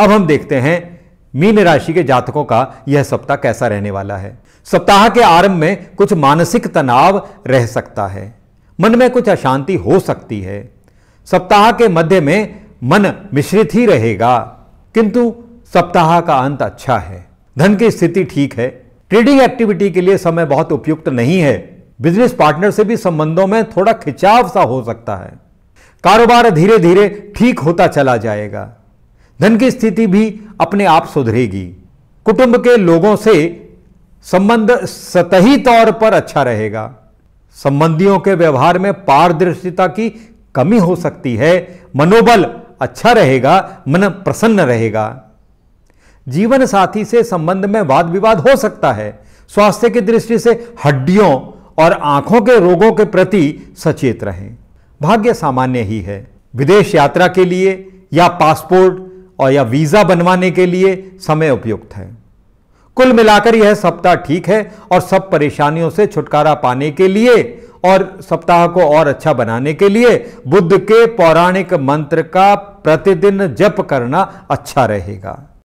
अब हम देखते हैं मीन राशि के जातकों का यह सप्ताह कैसा रहने वाला है सप्ताह के आरंभ में कुछ मानसिक तनाव रह सकता है मन में कुछ अशांति हो सकती है सप्ताह के मध्य में मन मिश्रित ही रहेगा किंतु सप्ताह का अंत अच्छा है धन की स्थिति ठीक है ट्रेडिंग एक्टिविटी के लिए समय बहुत उपयुक्त नहीं है बिजनेस पार्टनर से भी संबंधों में थोड़ा खिंचाव सा हो सकता है कारोबार धीरे धीरे ठीक होता चला जाएगा धन की स्थिति भी अपने आप सुधरेगी कुटुंब के लोगों से संबंध सतही तौर पर अच्छा रहेगा संबंधियों के व्यवहार में पारदर्शिता की कमी हो सकती है मनोबल अच्छा रहेगा मन प्रसन्न रहेगा जीवन साथी से संबंध में वाद विवाद हो सकता है स्वास्थ्य की दृष्टि से हड्डियों और आंखों के रोगों के प्रति सचेत रहें भाग्य सामान्य ही है विदेश यात्रा के लिए या पासपोर्ट और या वीजा बनवाने के लिए समय उपयुक्त है कुल मिलाकर यह सप्ताह ठीक है और सब परेशानियों से छुटकारा पाने के लिए और सप्ताह को और अच्छा बनाने के लिए बुद्ध के पौराणिक मंत्र का प्रतिदिन जप करना अच्छा रहेगा